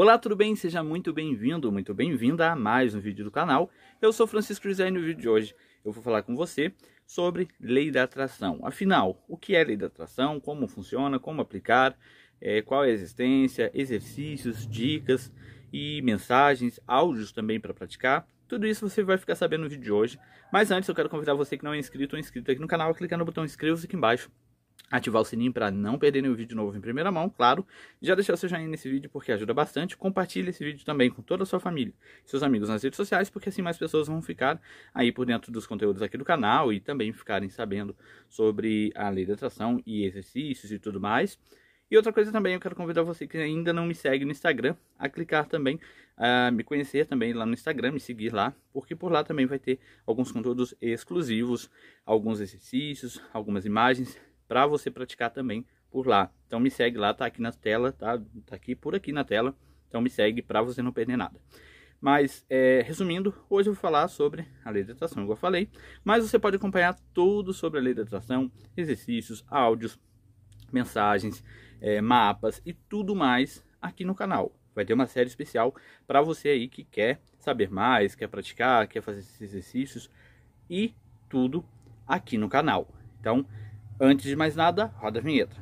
Olá, tudo bem? Seja muito bem-vindo, muito bem-vinda a mais um vídeo do canal. Eu sou Francisco José e no vídeo de hoje eu vou falar com você sobre lei da atração. Afinal, o que é lei da atração, como funciona, como aplicar, é, qual é a existência, exercícios, dicas e mensagens, áudios também para praticar. Tudo isso você vai ficar sabendo no vídeo de hoje. Mas antes, eu quero convidar você que não é inscrito ou inscrito aqui no canal a clicar no botão inscreva-se aqui embaixo ativar o sininho para não perderem nenhum vídeo novo em primeira mão, claro. Já deixar seu joinha nesse vídeo porque ajuda bastante. Compartilhe esse vídeo também com toda a sua família, seus amigos nas redes sociais, porque assim mais pessoas vão ficar aí por dentro dos conteúdos aqui do canal e também ficarem sabendo sobre a lei da atração e exercícios e tudo mais. E outra coisa também, eu quero convidar você que ainda não me segue no Instagram a clicar também, a me conhecer também lá no Instagram, me seguir lá, porque por lá também vai ter alguns conteúdos exclusivos, alguns exercícios, algumas imagens para você praticar também por lá. Então me segue lá, tá aqui na tela, tá, tá aqui por aqui na tela. Então me segue para você não perder nada. Mas, é, resumindo, hoje eu vou falar sobre a lei da atração, igual eu falei. Mas você pode acompanhar tudo sobre a lei da atração, exercícios, áudios, mensagens, é, mapas e tudo mais aqui no canal. Vai ter uma série especial para você aí que quer saber mais, quer praticar, quer fazer esses exercícios e tudo aqui no canal. Então, Antes de mais nada, roda a vinheta.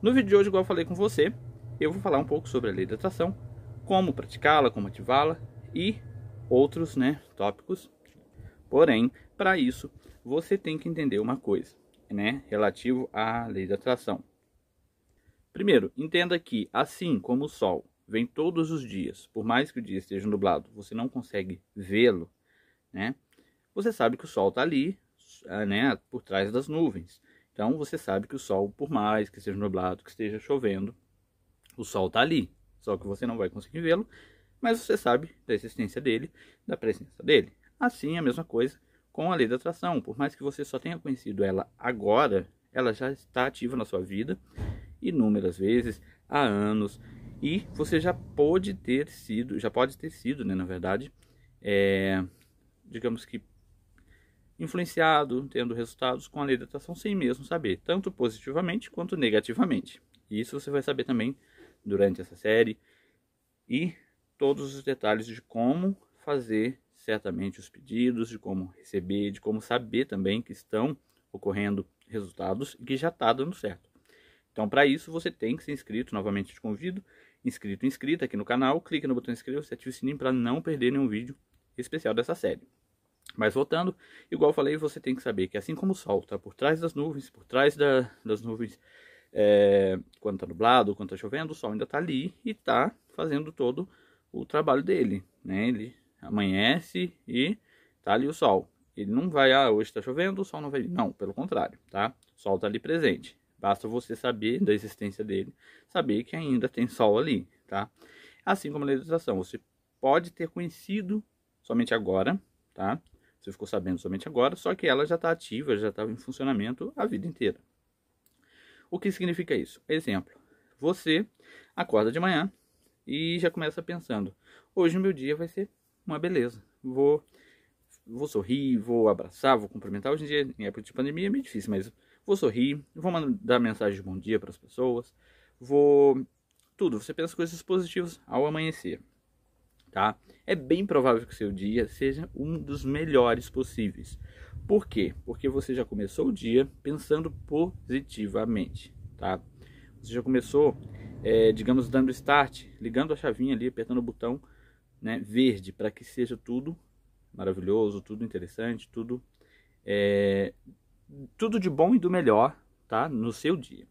No vídeo de hoje, igual eu falei com você, eu vou falar um pouco sobre a lei da atração, como praticá-la, como ativá-la e outros né, tópicos. Porém, para isso, você tem que entender uma coisa, né, relativo à lei da atração. Primeiro, entenda que, assim como o Sol vem todos os dias, por mais que o dia esteja nublado, você não consegue vê-lo, né? Você sabe que o Sol está ali, ah, né, por trás das nuvens. Então você sabe que o Sol, por mais que seja nublado, que esteja chovendo, o Sol está ali. Só que você não vai conseguir vê-lo, mas você sabe da existência dele, da presença dele. Assim, a mesma coisa com a lei da atração. Por mais que você só tenha conhecido ela agora, ela já está ativa na sua vida inúmeras vezes, há anos, e você já pode ter sido, já pode ter sido, né, na verdade, é, digamos que, influenciado, tendo resultados com a lei da atração sem mesmo saber, tanto positivamente quanto negativamente. E isso você vai saber também durante essa série e todos os detalhes de como fazer certamente os pedidos, de como receber, de como saber também que estão ocorrendo resultados e que já está dando certo. Então, para isso, você tem que ser inscrito, novamente te convido, inscrito, inscrita aqui no canal, clique no botão inscrever-se, ative o sininho para não perder nenhum vídeo especial dessa série. Mas voltando, igual falei, você tem que saber que assim como o sol está por trás das nuvens, por trás da, das nuvens, é, quando está nublado, quando está chovendo, o sol ainda está ali e está fazendo todo o trabalho dele. Né? Ele amanhece e está ali o sol. Ele não vai, ah, hoje está chovendo, o sol não vai. Não, pelo contrário, tá? O sol está ali presente. Basta você saber da existência dele, saber que ainda tem sol ali, tá? Assim como a legislação, você pode ter conhecido somente agora, tá? Você ficou sabendo somente agora, só que ela já está ativa, já estava em funcionamento a vida inteira. O que significa isso? Exemplo: você acorda de manhã e já começa pensando: hoje o meu dia vai ser uma beleza. Vou vou sorrir, vou abraçar, vou cumprimentar. Hoje em dia, em época de pandemia, é meio difícil, mas vou sorrir, vou mandar mensagem de bom dia para as pessoas, vou. Tudo, você pensa coisas positivas ao amanhecer tá? É bem provável que seu dia seja um dos melhores possíveis. Por quê? Porque você já começou o dia pensando positivamente, tá? Você já começou, é, digamos, dando start, ligando a chavinha ali, apertando o botão né, verde para que seja tudo maravilhoso, tudo interessante, tudo é, tudo de bom e do melhor, tá? No seu dia.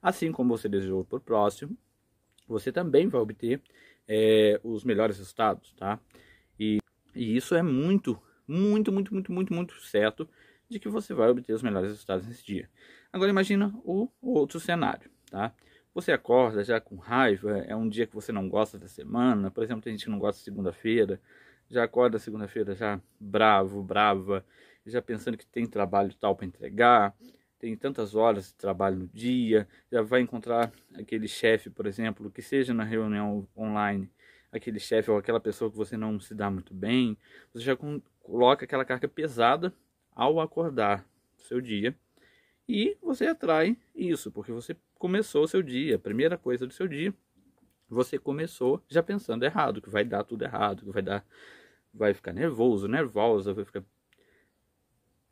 Assim como você desejou para o próximo, você também vai obter é, os melhores resultados, tá? E, e isso é muito, muito, muito, muito, muito, muito certo de que você vai obter os melhores resultados nesse dia. Agora imagina o, o outro cenário, tá? Você acorda já com raiva, é um dia que você não gosta da semana, por exemplo, tem gente que não gosta de segunda-feira, já acorda segunda-feira já bravo, brava, já pensando que tem trabalho tal para entregar, tem tantas horas de trabalho no dia, já vai encontrar aquele chefe, por exemplo, que seja na reunião online, aquele chefe ou aquela pessoa que você não se dá muito bem, você já coloca aquela carga pesada ao acordar o seu dia e você atrai isso, porque você começou o seu dia, a primeira coisa do seu dia, você começou já pensando errado, que vai dar tudo errado, que vai dar vai ficar nervoso, nervosa, vai ficar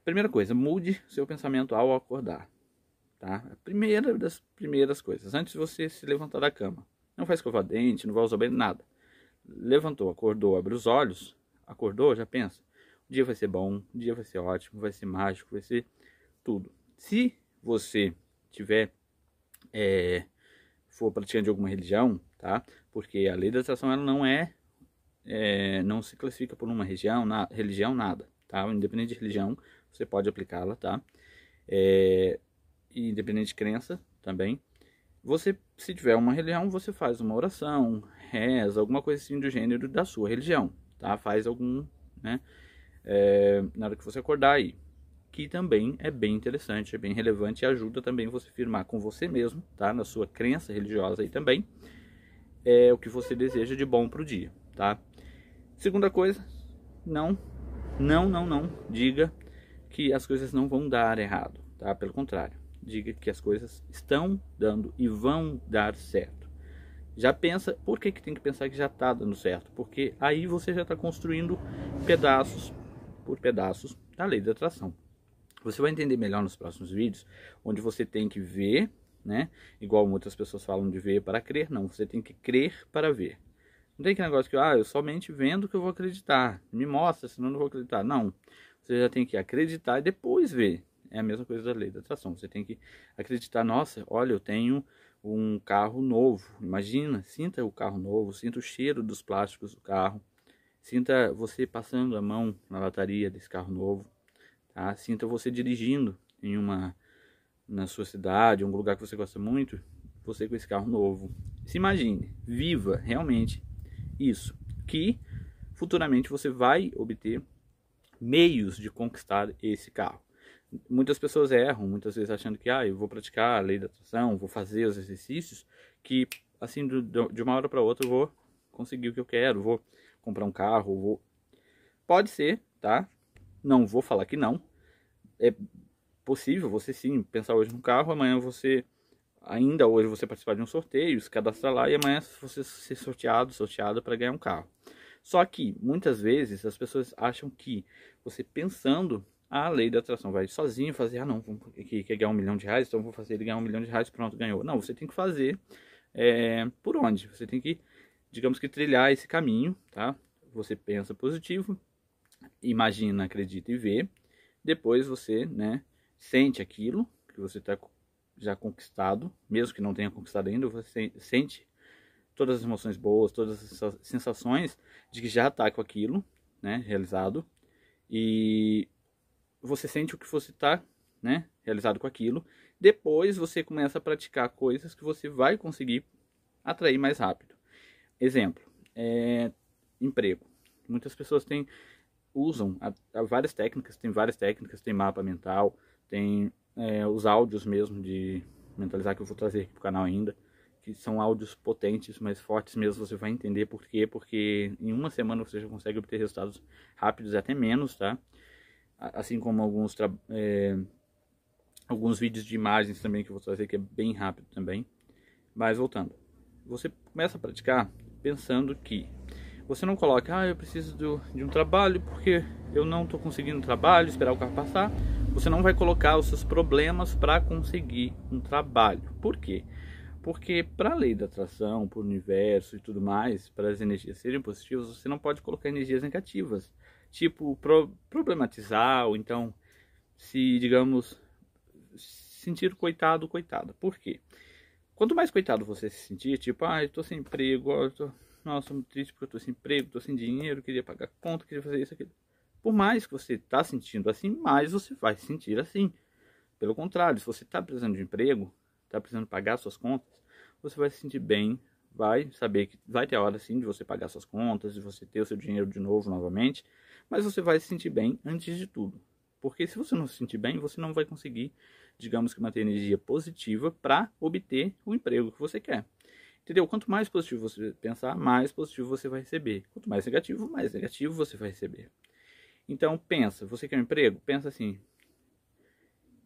Primeira coisa, mude seu pensamento ao acordar. Tá? A primeira das primeiras coisas, antes de você se levantar da cama. Não vai escovar dente, não vai usar bem nada. Levantou, acordou, abre os olhos, acordou, já pensa. O dia vai ser bom, o dia vai ser ótimo, vai ser mágico, vai ser tudo. Se você tiver, é, for praticante de alguma religião, tá? Porque a lei da atração ela não é, é não se classifica por uma região, na, religião nada, tá? Independente de religião, você pode aplicá-la, tá? É, independente de crença também. Você, se tiver uma religião, você faz uma oração, reza, alguma coisa assim do gênero da sua religião, tá? Faz algum, né? É, na hora que você acordar aí. Que também é bem interessante, é bem relevante e ajuda também você firmar com você mesmo, tá? Na sua crença religiosa aí também. É o que você deseja de bom pro dia, tá? Segunda coisa, não, não, não, não. Diga que as coisas não vão dar errado, tá? Pelo contrário, diga que as coisas estão dando e vão dar certo. Já pensa, por que, que tem que pensar que já está dando certo? Porque aí você já está construindo pedaços por pedaços da lei da atração. Você vai entender melhor nos próximos vídeos, onde você tem que ver, né? Igual muitas pessoas falam de ver para crer, não, você tem que crer para ver. Não tem aquele negócio que, ah, eu somente vendo que eu vou acreditar. Me mostra, senão eu não vou acreditar. Não. Você já tem que acreditar e depois ver. É a mesma coisa da lei da atração. Você tem que acreditar, nossa, olha, eu tenho um carro novo. Imagina, sinta o carro novo, sinta o cheiro dos plásticos do carro. Sinta você passando a mão na lataria desse carro novo, tá? Sinta você dirigindo em uma na sua cidade, um lugar que você gosta muito, você com esse carro novo. Se imagine, viva realmente isso, que futuramente você vai obter meios de conquistar esse carro. Muitas pessoas erram, muitas vezes achando que ah, eu vou praticar a lei da atração, vou fazer os exercícios, que assim do, de uma hora para outra eu vou conseguir o que eu quero, vou comprar um carro, vou. Pode ser, tá? Não vou falar que não. É possível você sim pensar hoje no carro, amanhã você ainda hoje você participar de um sorteio, se cadastrar lá e amanhã você ser sorteado, sorteada para ganhar um carro. Só que muitas vezes as pessoas acham que você pensando ah, a lei da atração vai sozinho fazer, ah não, que quer ganhar um milhão de reais, então vou fazer ele ganhar um milhão de reais, pronto, ganhou. Não, você tem que fazer é, por onde? Você tem que, digamos que trilhar esse caminho, tá? Você pensa positivo, imagina, acredita e vê. Depois você, né, sente aquilo que você está já conquistado, mesmo que não tenha conquistado ainda, você sente todas as emoções boas, todas as sensações de que já está com aquilo, né, realizado. E você sente o que você está, né, realizado com aquilo. Depois você começa a praticar coisas que você vai conseguir atrair mais rápido. Exemplo, é, emprego. Muitas pessoas têm usam a, a várias técnicas, tem várias técnicas, tem mapa mental, tem é, os áudios mesmo de mentalizar que eu vou trazer aqui pro canal ainda que são áudios potentes, mas fortes mesmo, você vai entender por quê, porque em uma semana você já consegue obter resultados rápidos até menos, tá? Assim como alguns, é, alguns vídeos de imagens também que eu vou trazer, que é bem rápido também. Mas voltando, você começa a praticar pensando que você não coloca, ah, eu preciso do, de um trabalho porque eu não estou conseguindo um trabalho, esperar o carro passar. Você não vai colocar os seus problemas para conseguir um trabalho. Por quê? Porque para a lei da atração, para o universo e tudo mais, para as energias serem positivas, você não pode colocar energias negativas. Tipo, pro problematizar, ou então se, digamos, sentir coitado, coitada. Por quê? Quanto mais coitado você se sentir, tipo, ah, eu sem emprego, eu tô... nossa, muito triste porque eu sem emprego, estou sem dinheiro, queria pagar conta, queria fazer isso, aquilo. Por mais que você está sentindo assim, mais você vai se sentir assim. Pelo contrário, se você está precisando de emprego, está precisando pagar suas contas, você vai se sentir bem, vai saber que vai ter a hora sim de você pagar suas contas, de você ter o seu dinheiro de novo novamente, mas você vai se sentir bem antes de tudo. Porque se você não se sentir bem, você não vai conseguir, digamos que, manter energia positiva para obter o emprego que você quer. Entendeu? Quanto mais positivo você pensar, mais positivo você vai receber. Quanto mais negativo, mais negativo você vai receber. Então, pensa, você quer um emprego? Pensa assim,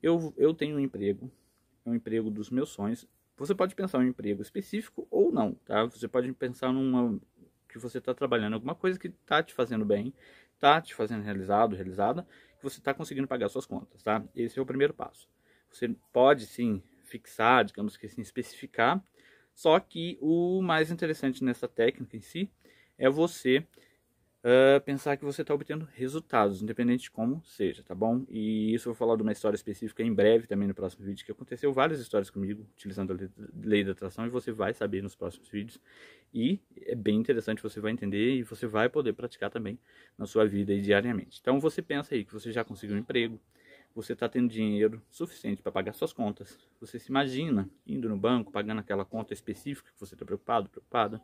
eu, eu tenho um emprego, é um emprego dos meus sonhos. Você pode pensar em um emprego específico ou não, tá? Você pode pensar numa que você está trabalhando alguma coisa que está te fazendo bem, está te fazendo realizado, realizada, que você está conseguindo pagar suas contas, tá? Esse é o primeiro passo. Você pode sim fixar, digamos que assim, especificar, só que o mais interessante nessa técnica em si é você uh, pensar que você está obtendo resultados, independente de como seja, tá bom? E isso eu vou falar de uma história específica em breve também no próximo vídeo, que aconteceu várias histórias comigo utilizando a lei da atração e você vai saber nos próximos vídeos. E é bem interessante, você vai entender e você vai poder praticar também na sua vida e diariamente. Então você pensa aí que você já conseguiu um emprego, você está tendo dinheiro suficiente para pagar suas contas. Você se imagina indo no banco, pagando aquela conta específica que você está preocupado, preocupada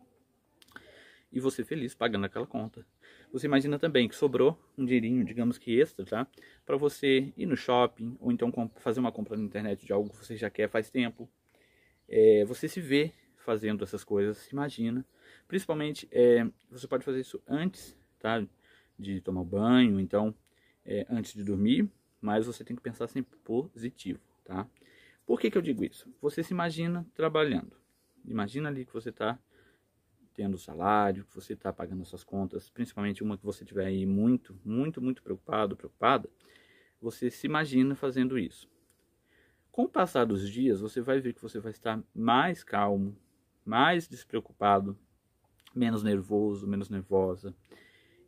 e você feliz pagando aquela conta. Você imagina também que sobrou um dinheirinho, digamos que extra, tá? Para você ir no shopping ou então fazer uma compra na internet de algo que você já quer faz tempo. É, você se vê fazendo essas coisas, se imagina. Principalmente, é, você pode fazer isso antes, tá? De tomar banho, então, é, antes de dormir. Mas você tem que pensar sempre positivo, tá? Por que, que eu digo isso? Você se imagina trabalhando. Imagina ali que você está tendo salário, que você está pagando suas contas, principalmente uma que você tiver aí muito, muito, muito preocupado, preocupada, você se imagina fazendo isso. Com o passar dos dias, você vai ver que você vai estar mais calmo, mais despreocupado, menos nervoso, menos nervosa.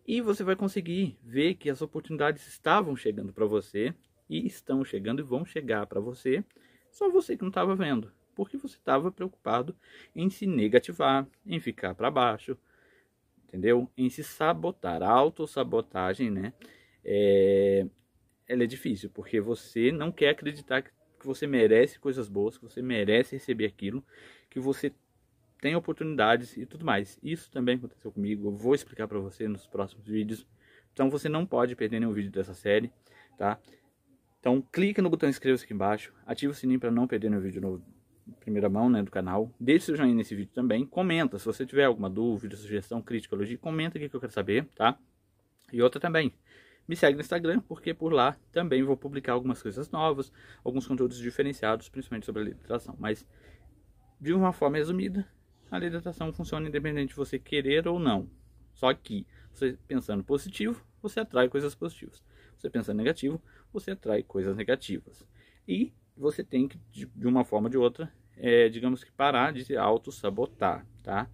E você vai conseguir ver que as oportunidades estavam chegando para você e estão chegando e vão chegar para você, só você que não estava vendo porque você estava preocupado em se negativar, em ficar para baixo, entendeu? Em se sabotar. A autossabotagem, né? É, ela é difícil, porque você não quer acreditar que você merece coisas boas, que você merece receber aquilo, que você tem oportunidades e tudo mais. Isso também aconteceu comigo, eu vou explicar para você nos próximos vídeos. Então você não pode perder nenhum vídeo dessa série, tá? Então clique no botão inscreva-se aqui embaixo, ativa o sininho para não perder nenhum vídeo novo primeira mão né, do canal. Deixe seu joinha nesse vídeo também. Comenta, se você tiver alguma dúvida, sugestão, crítica, elogio, comenta aqui que eu quero saber, tá? E outra também, me segue no Instagram, porque por lá também vou publicar algumas coisas novas, alguns conteúdos diferenciados, principalmente sobre a legislação. Mas, de uma forma resumida, a legislação funciona independente de você querer ou não. Só que, você pensando positivo, você atrai coisas positivas. Você pensando negativo, você atrai coisas negativas. E você tem que, de uma forma ou de outra, é, digamos que parar de se auto-sabotar, tá?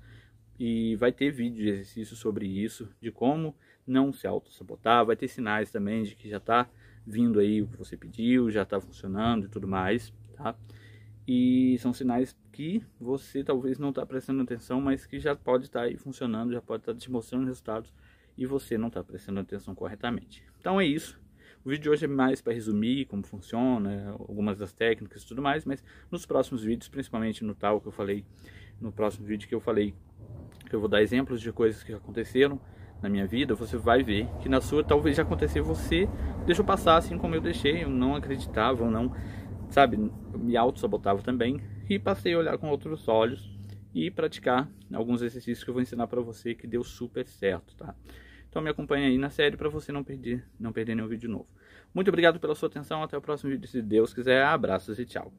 E vai ter vídeo de exercício sobre isso, de como não se auto-sabotar, vai ter sinais também de que já está vindo aí o que você pediu, já está funcionando e tudo mais, tá? E são sinais que você talvez não está prestando atenção, mas que já pode estar tá aí funcionando, já pode estar tá te mostrando resultados e você não está prestando atenção corretamente. Então é isso. O vídeo de hoje é mais para resumir como funciona, algumas das técnicas e tudo mais, mas nos próximos vídeos, principalmente no tal que eu falei, no próximo vídeo que eu falei, que eu vou dar exemplos de coisas que aconteceram na minha vida, você vai ver que na sua talvez já aconteceu você deixou passar assim como eu deixei, eu não acreditava, eu não, sabe, me auto-sabotava também e passei a olhar com outros olhos e praticar alguns exercícios que eu vou ensinar para você que deu super certo, tá? Então me acompanha aí na série para você não perder, não perder nenhum vídeo novo. Muito obrigado pela sua atenção, até o próximo vídeo, se Deus quiser. Abraços e tchau.